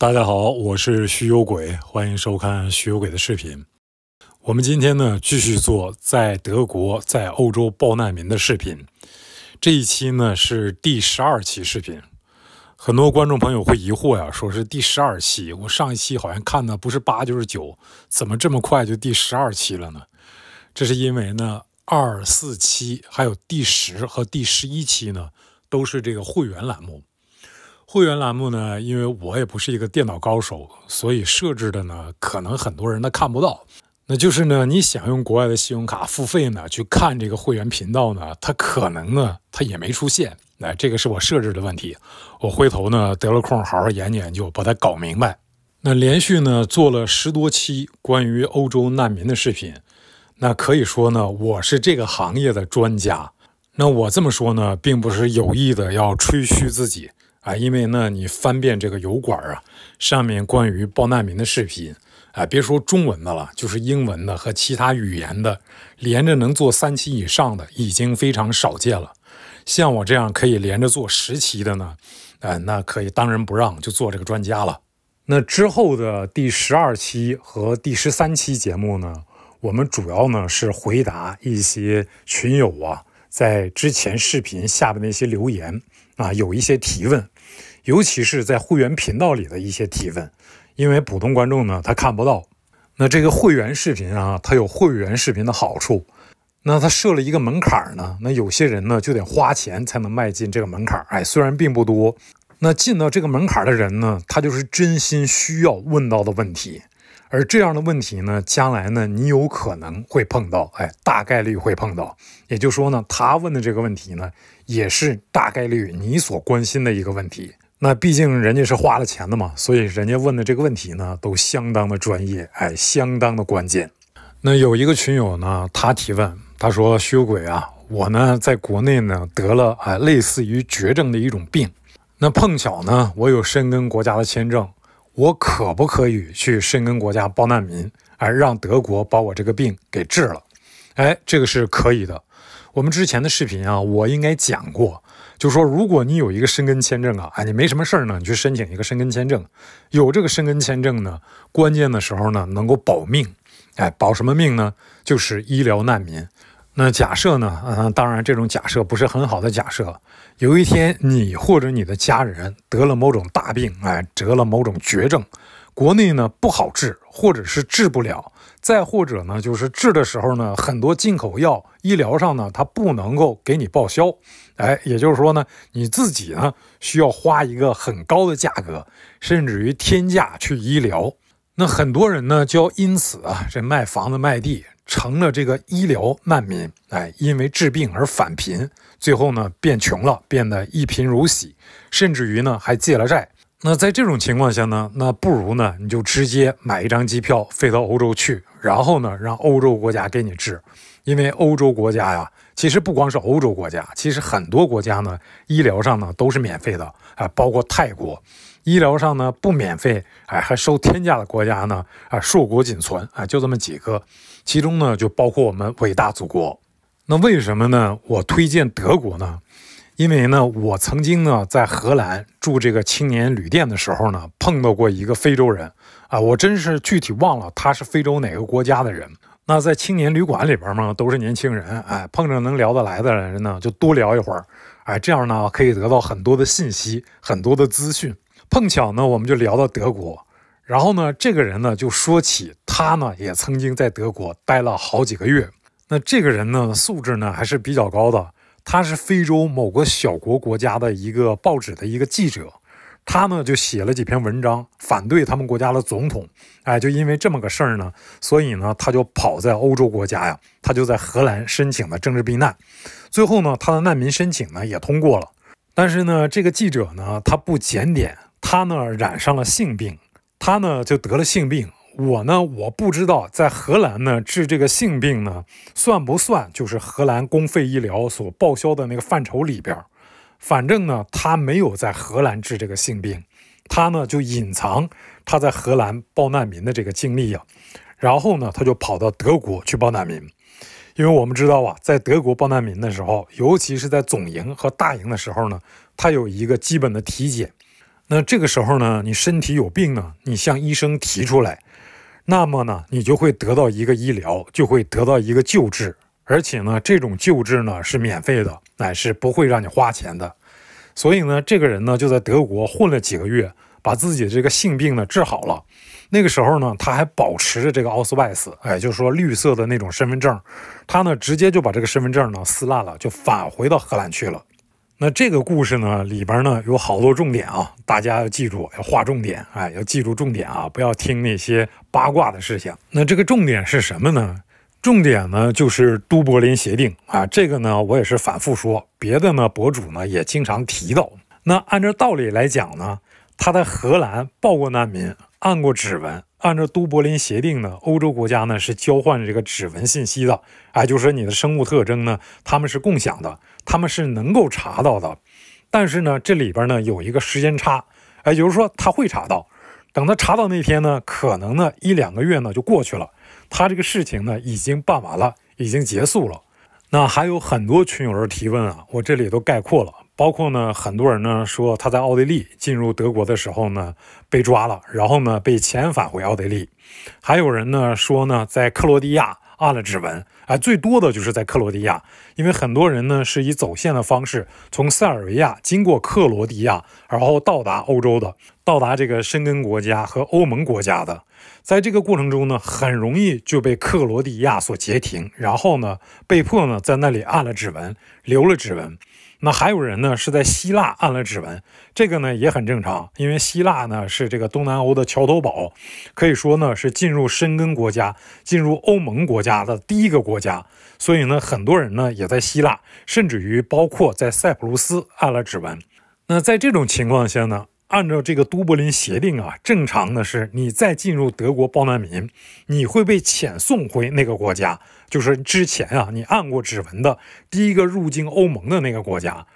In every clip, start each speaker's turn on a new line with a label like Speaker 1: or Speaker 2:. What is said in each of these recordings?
Speaker 1: 大家好，我是徐有鬼，欢迎收看徐有鬼的视频。我们今天呢，继续做在德国、在欧洲报难民的视频。这一期呢是第十二期视频。很多观众朋友会疑惑呀，说是第十二期，我上一期好像看的不是八就是九，怎么这么快就第十二期了呢？这是因为呢，二、四、期还有第十和第十一期呢，都是这个会员栏目。会员栏目呢，因为我也不是一个电脑高手，所以设置的呢，可能很多人他看不到。那就是呢，你想用国外的信用卡付费呢，去看这个会员频道呢，它可能呢，它也没出现。那这个是我设置的问题，我回头呢得了空好好研究研究，把它搞明白。那连续呢做了十多期关于欧洲难民的视频，那可以说呢，我是这个行业的专家。那我这么说呢，并不是有意的要吹嘘自己。啊，因为呢，你翻遍这个油管啊，上面关于报难民的视频，啊，别说中文的了，就是英文的和其他语言的，连着能做三期以上的已经非常少见了。像我这样可以连着做十期的呢，呃，那可以当仁不让就做这个专家了。那之后的第十二期和第十三期节目呢，我们主要呢是回答一些群友啊在之前视频下的一些留言啊，有一些提问。尤其是在会员频道里的一些提问，因为普通观众呢他看不到，那这个会员视频啊，它有会员视频的好处，那它设了一个门槛呢，那有些人呢就得花钱才能迈进这个门槛哎，虽然并不多，那进到这个门槛的人呢，他就是真心需要问到的问题，而这样的问题呢，将来呢你有可能会碰到，哎，大概率会碰到，也就是说呢，他问的这个问题呢，也是大概率你所关心的一个问题。那毕竟人家是花了钱的嘛，所以人家问的这个问题呢，都相当的专业，哎，相当的关键。那有一个群友呢，他提问，他说：“修鬼啊，我呢在国内呢得了哎，类似于绝症的一种病。那碰巧呢，我有申根国家的签证，我可不可以去申根国家报难民，而让德国把我这个病给治了？哎，这个是可以的。我们之前的视频啊，我应该讲过。”就说如果你有一个申根签证啊，哎，你没什么事儿呢，你去申请一个申根签证。有这个申根签证呢，关键的时候呢，能够保命。哎，保什么命呢？就是医疗难民。那假设呢？嗯，当然这种假设不是很好的假设。有一天你或者你的家人得了某种大病，哎，得了某种绝症，国内呢不好治，或者是治不了。再或者呢，就是治的时候呢，很多进口药医疗上呢，它不能够给你报销，哎，也就是说呢，你自己呢需要花一个很高的价格，甚至于天价去医疗，那很多人呢就要因此啊，这卖房子卖地，成了这个医疗难民，哎，因为治病而返贫，最后呢变穷了，变得一贫如洗，甚至于呢还借了债。那在这种情况下呢，那不如呢你就直接买一张机票飞到欧洲去。然后呢，让欧洲国家给你治，因为欧洲国家呀，其实不光是欧洲国家，其实很多国家呢，医疗上呢都是免费的啊，包括泰国，医疗上呢不免费，哎，还收天价的国家呢，啊，硕果仅存啊，就这么几个，其中呢就包括我们伟大祖国。那为什么呢？我推荐德国呢？因为呢，我曾经呢在荷兰住这个青年旅店的时候呢，碰到过一个非洲人啊，我真是具体忘了他是非洲哪个国家的人。那在青年旅馆里边嘛，都是年轻人，哎，碰着能聊得来的人呢，就多聊一会儿，哎，这样呢可以得到很多的信息，很多的资讯。碰巧呢，我们就聊到德国，然后呢，这个人呢就说起他呢也曾经在德国待了好几个月。那这个人呢素质呢还是比较高的。他是非洲某个小国国家的一个报纸的一个记者，他呢就写了几篇文章反对他们国家的总统，哎，就因为这么个事儿呢，所以呢他就跑在欧洲国家呀，他就在荷兰申请了政治避难，最后呢他的难民申请呢也通过了，但是呢这个记者呢他不检点，他呢染上了性病，他呢就得了性病。我呢，我不知道在荷兰呢治这个性病呢算不算就是荷兰公费医疗所报销的那个范畴里边。反正呢，他没有在荷兰治这个性病，他呢就隐藏他在荷兰报难民的这个经历呀。然后呢，他就跑到德国去报难民，因为我们知道啊，在德国报难民的时候，尤其是在总营和大营的时候呢，他有一个基本的体检。那这个时候呢，你身体有病呢，你向医生提出来。那么呢，你就会得到一个医疗，就会得到一个救治，而且呢，这种救治呢是免费的，哎，是不会让你花钱的。所以呢，这个人呢就在德国混了几个月，把自己的这个性病呢治好了。那个时候呢，他还保持着这个奥斯威斯，哎，就是说绿色的那种身份证。他呢直接就把这个身份证呢撕烂了，就返回到荷兰去了。那这个故事呢，里边呢有好多重点啊，大家要记住，要划重点，哎，要记住重点啊，不要听那些八卦的事情。那这个重点是什么呢？重点呢就是都柏林协定啊，这个呢我也是反复说，别的呢博主呢也经常提到。那按照道理来讲呢，他在荷兰报过难民，按过指纹。按照都柏林协定呢，欧洲国家呢是交换这个指纹信息的。哎，就是说你的生物特征呢，他们是共享的，他们是能够查到的。但是呢，这里边呢有一个时间差。哎，就是说他会查到，等他查到那天呢，可能呢一两个月呢就过去了，他这个事情呢已经办完了，已经结束了。那还有很多群友的提问啊，我这里都概括了。包括呢，很多人呢说他在奥地利进入德国的时候呢被抓了，然后呢被遣返回奥地利。还有人呢说呢，在克罗地亚按了指纹，哎，最多的就是在克罗地亚，因为很多人呢是以走线的方式从塞尔维亚经过克罗地亚，然后到达欧洲的，到达这个深根国家和欧盟国家的，在这个过程中呢，很容易就被克罗地亚所截停，然后呢被迫呢在那里按了指纹，留了指纹。那还有人呢，是在希腊按了指纹，这个呢也很正常，因为希腊呢是这个东南欧的桥头堡，可以说呢是进入申根国家、进入欧盟国家的第一个国家，所以呢，很多人呢也在希腊，甚至于包括在塞浦路斯按了指纹。那在这种情况下呢？按照这个都柏林协定啊，正常的是你再进入德国包难民，你会被遣送回那个国家，就是之前啊你按过指纹的第一个入境欧盟的那个国家。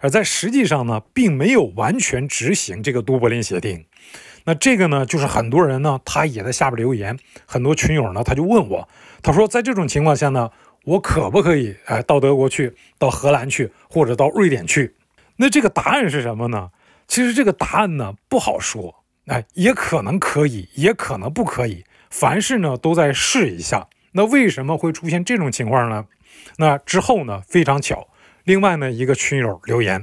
Speaker 1: 而在实际上呢，并没有完全执行这个都柏林协定。那这个呢，就是很多人呢，他也在下边留言，很多群友呢，他就问我，他说在这种情况下呢，我可不可以哎到德国去，到荷兰去，或者到瑞典去？那这个答案是什么呢？其实这个答案呢不好说，哎，也可能可以，也可能不可以。凡事呢都在试一下。那为什么会出现这种情况呢？那之后呢非常巧，另外呢一个群友留言，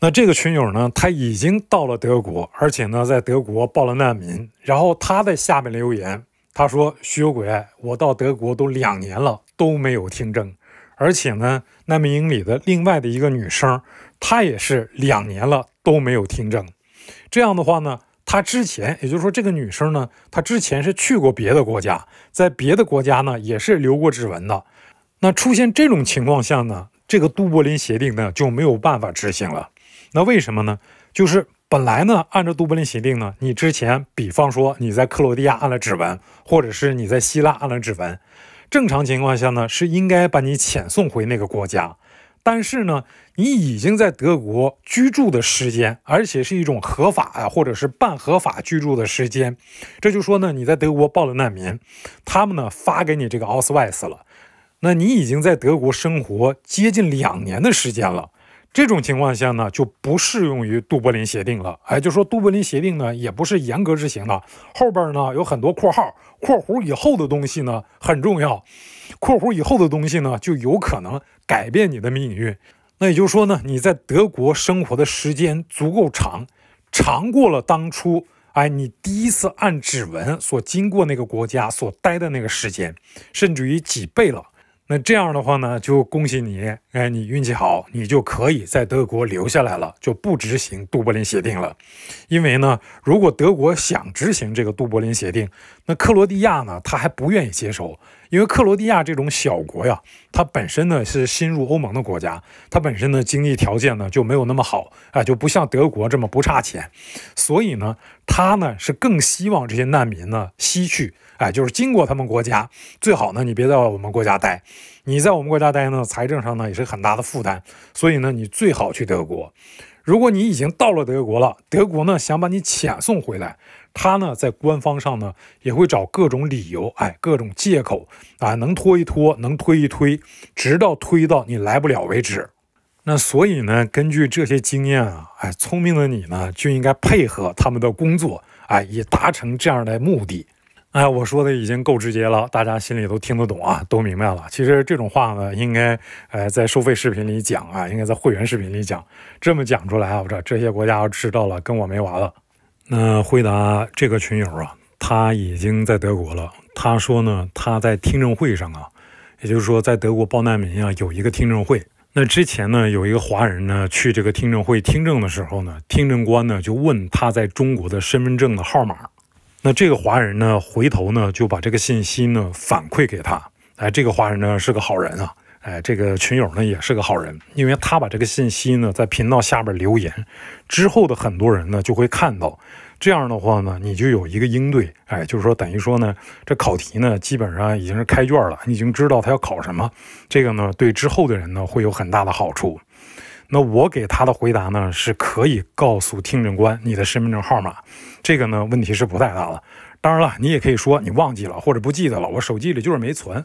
Speaker 1: 那这个群友呢他已经到了德国，而且呢在德国报了难民。然后他在下面留言，他说：“徐有鬼，我到德国都两年了都没有听证，而且呢，难民营里的另外的一个女生，她也是两年了。”都没有听证，这样的话呢，她之前，也就是说，这个女生呢，她之前是去过别的国家，在别的国家呢，也是留过指纹的。那出现这种情况下呢，这个杜柏林协定呢就没有办法执行了。那为什么呢？就是本来呢，按照杜柏林协定呢，你之前，比方说你在克罗地亚按了指纹，或者是你在希腊按了指纹，正常情况下呢，是应该把你遣送回那个国家。但是呢，你已经在德国居住的时间，而且是一种合法啊，或者是半合法居住的时间，这就说呢，你在德国报了难民，他们呢发给你这个 Ausweis 了，那你已经在德国生活接近两年的时间了。这种情况下呢，就不适用于杜柏林协定了。哎，就说杜柏林协定呢，也不是严格执行的。后边呢有很多括号、括弧以后的东西呢很重要。括弧以后的东西呢，就有可能改变你的命运。那也就是说呢，你在德国生活的时间足够长，长过了当初，哎，你第一次按指纹所经过那个国家所待的那个时间，甚至于几倍了。那这样的话呢，就恭喜你，哎，你运气好，你就可以在德国留下来了，就不执行杜柏林协定了。因为呢，如果德国想执行这个杜柏林协定，那克罗地亚呢，他还不愿意接受。因为克罗地亚这种小国呀，它本身呢是新入欧盟的国家，它本身的经济条件呢就没有那么好，啊，就不像德国这么不差钱，所以呢，它呢是更希望这些难民呢西去，哎，就是经过他们国家，最好呢你别在我们国家待，你在我们国家待呢，财政上呢也是很大的负担，所以呢，你最好去德国。如果你已经到了德国了，德国呢想把你遣送回来，他呢在官方上呢也会找各种理由，哎，各种借口啊，能拖一拖能推一推，直到推到你来不了为止。那所以呢，根据这些经验啊，哎，聪明的你呢就应该配合他们的工作，哎，以达成这样的目的。哎，我说的已经够直接了，大家心里都听得懂啊，都明白了。其实这种话呢，应该，呃在收费视频里讲啊，应该在会员视频里讲。这么讲出来啊，这这些国家要知道了，跟我没完了。那回答这个群友啊，他已经在德国了。他说呢，他在听证会上啊，也就是说在德国报难民啊，有一个听证会。那之前呢，有一个华人呢，去这个听证会听证的时候呢，听证官呢就问他在中国的身份证的号码。那这个华人呢，回头呢就把这个信息呢反馈给他。哎，这个华人呢是个好人啊。哎，这个群友呢也是个好人，因为他把这个信息呢在频道下边留言之后的很多人呢就会看到。这样的话呢，你就有一个应对。哎，就是说等于说呢，这考题呢基本上已经是开卷了，你已经知道他要考什么。这个呢，对之后的人呢会有很大的好处。那我给他的回答呢，是可以告诉听证官你的身份证号码，这个呢问题是不太大的。当然了，你也可以说你忘记了或者不记得了，我手机里就是没存。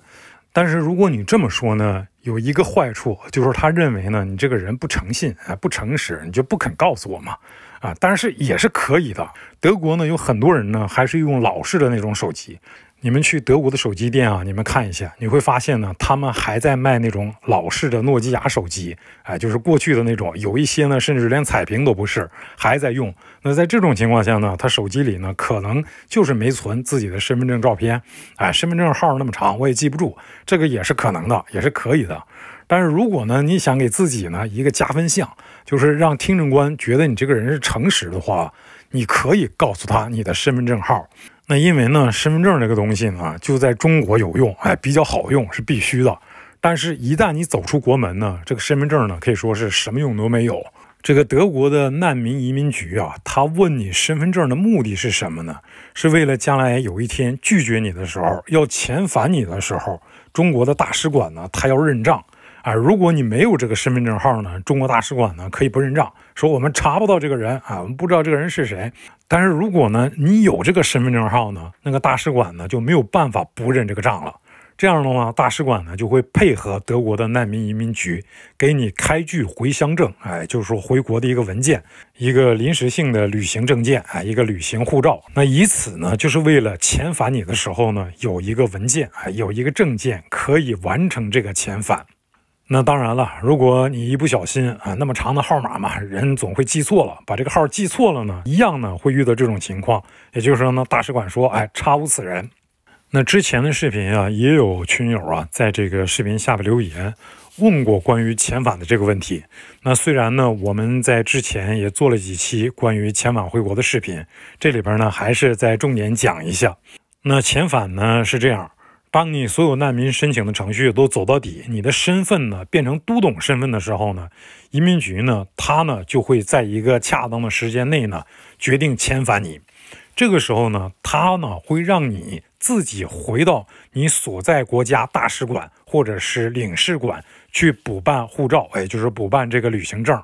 Speaker 1: 但是如果你这么说呢，有一个坏处，就是他认为呢你这个人不诚信，啊，不诚实，你就不肯告诉我嘛啊。但是也是可以的。德国呢有很多人呢还是用老式的那种手机。你们去德国的手机店啊，你们看一下，你会发现呢，他们还在卖那种老式的诺基亚手机，哎，就是过去的那种，有一些呢，甚至连彩屏都不是，还在用。那在这种情况下呢，他手机里呢，可能就是没存自己的身份证照片，哎，身份证号那么长，我也记不住，这个也是可能的，也是可以的。但是，如果呢，你想给自己呢一个加分项，就是让听证官觉得你这个人是诚实的话，你可以告诉他你的身份证号。那因为呢，身份证这个东西呢，就在中国有用，哎，比较好用是必须的。但是，一旦你走出国门呢，这个身份证呢，可以说是什么用都没有。这个德国的难民移民局啊，他问你身份证的目的是什么呢？是为了将来有一天拒绝你的时候，要遣返你的时候，中国的大使馆呢，他要认账。啊，如果你没有这个身份证号呢，中国大使馆呢可以不认账，说我们查不到这个人啊，我们不知道这个人是谁。但是如果呢你有这个身份证号呢，那个大使馆呢就没有办法不认这个账了。这样的话，大使馆呢就会配合德国的难民移民局给你开具回乡证，哎，就是说回国的一个文件，一个临时性的旅行证件，啊，一个旅行护照。那以此呢，就是为了遣返你的时候呢，有一个文件啊，有一个证件可以完成这个遣返。那当然了，如果你一不小心啊，那么长的号码嘛，人总会记错了，把这个号记错了呢，一样呢会遇到这种情况。也就是说呢，大使馆说，哎，查无此人。那之前的视频啊，也有群友啊，在这个视频下边留言，问过关于遣返的这个问题。那虽然呢，我们在之前也做了几期关于遣返回国的视频，这里边呢还是在重点讲一下。那遣返呢是这样。当你所有难民申请的程序都走到底，你的身份呢变成都懂身份的时候呢，移民局呢，他呢就会在一个恰当的时间内呢决定遣返你。这个时候呢，他呢会让你自己回到你所在国家大使馆或者是领事馆去补办护照，哎，就是补办这个旅行证。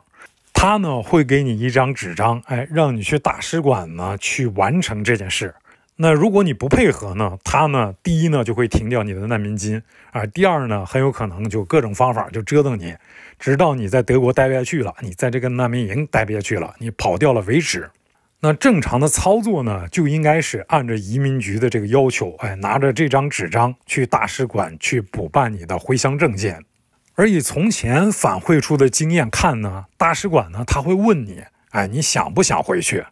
Speaker 1: 他呢会给你一张纸张，哎，让你去大使馆呢去完成这件事。那如果你不配合呢？他呢？第一呢，就会停掉你的难民金啊。第二呢，很有可能就各种方法就折腾你，直到你在德国待不下去了，你在这个难民营待不下去了，你跑掉了为止。那正常的操作呢，就应该是按照移民局的这个要求，哎，拿着这张纸张去大使馆去补办你的回乡证件。而以从前反馈出的经验看呢，大使馆呢，他会问你，哎，你想不想回去？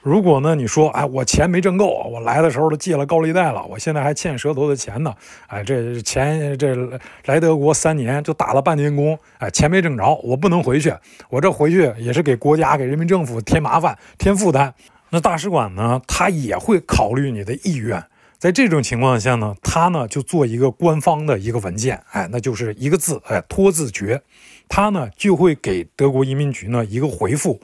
Speaker 1: 如果呢？你说，哎，我钱没挣够，我来的时候都借了高利贷了，我现在还欠舌头的钱呢。哎，这钱这来德国三年就打了半天工，哎，钱没挣着，我不能回去，我这回去也是给国家给人民政府添麻烦添负担。那大使馆呢，他也会考虑你的意愿，在这种情况下呢，他呢就做一个官方的一个文件，哎，那就是一个字，哎，拖字诀，他呢就会给德国移民局呢一个回复。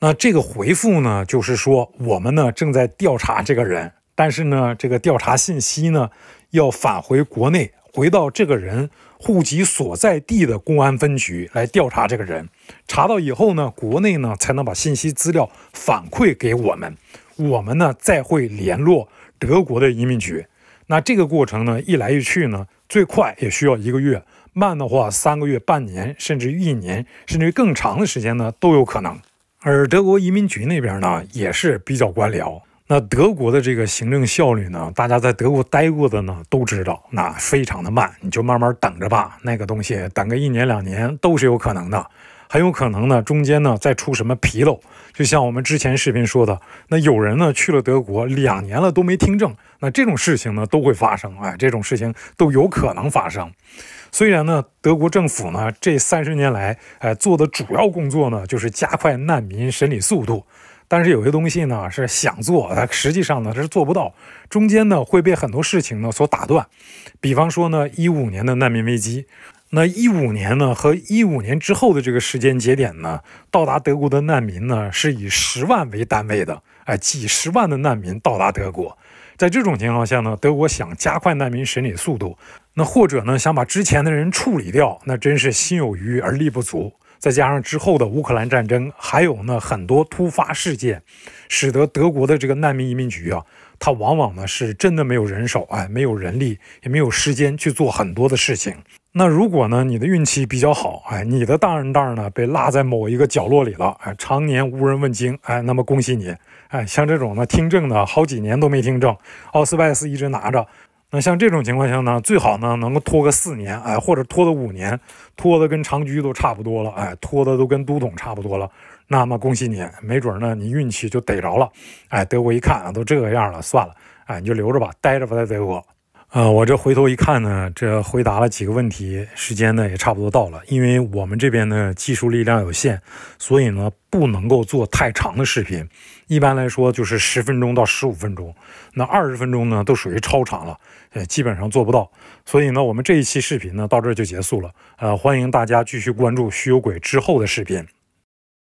Speaker 1: 那这个回复呢，就是说我们呢正在调查这个人，但是呢，这个调查信息呢要返回国内，回到这个人户籍所在地的公安分局来调查这个人，查到以后呢，国内呢才能把信息资料反馈给我们，我们呢再会联络德国的移民局。那这个过程呢，一来一去呢，最快也需要一个月，慢的话三个月、半年，甚至一年，甚至更长的时间呢都有可能。而德国移民局那边呢，也是比较官僚。那德国的这个行政效率呢，大家在德国待过的呢都知道，那非常的慢，你就慢慢等着吧。那个东西等个一年两年都是有可能的，很有可能呢中间呢再出什么纰漏。就像我们之前视频说的，那有人呢去了德国两年了都没听证，那这种事情呢都会发生，哎，这种事情都有可能发生。虽然呢，德国政府呢这三十年来，呃，做的主要工作呢就是加快难民审理速度，但是有些东西呢是想做，它实际上呢它是做不到，中间呢会被很多事情呢所打断，比方说呢一五年的难民危机，那一五年呢和一五年之后的这个时间节点呢，到达德国的难民呢是以十万为单位的，哎，几十万的难民到达德国，在这种情况下呢，德国想加快难民审理速度。那或者呢，想把之前的人处理掉，那真是心有余而力不足。再加上之后的乌克兰战争，还有呢很多突发事件，使得德国的这个难民移民局啊，它往往呢是真的没有人手，哎，没有人力，也没有时间去做很多的事情。那如果呢你的运气比较好，哎，你的档案袋呢被落在某一个角落里了，哎，常年无人问津，哎，那么恭喜你，哎，像这种呢听证呢好几年都没听证，奥斯拜斯一直拿着。那像这种情况下呢，最好呢能够拖个四年，哎，或者拖到五年，拖得跟长居都差不多了，哎，拖得都跟都统差不多了。那么恭喜你，没准呢你运气就逮着了，哎，德国一看啊都这个样了，算了，哎你就留着吧，待着吧在德国。啊，我这回头一看呢，这回答了几个问题，时间呢也差不多到了。因为我们这边呢技术力量有限，所以呢不能够做太长的视频。一般来说就是十分钟到十五分钟，那二十分钟呢都属于超长了，呃，基本上做不到。所以呢，我们这一期视频呢到这就结束了。呃，欢迎大家继续关注《虚有鬼》之后的视频。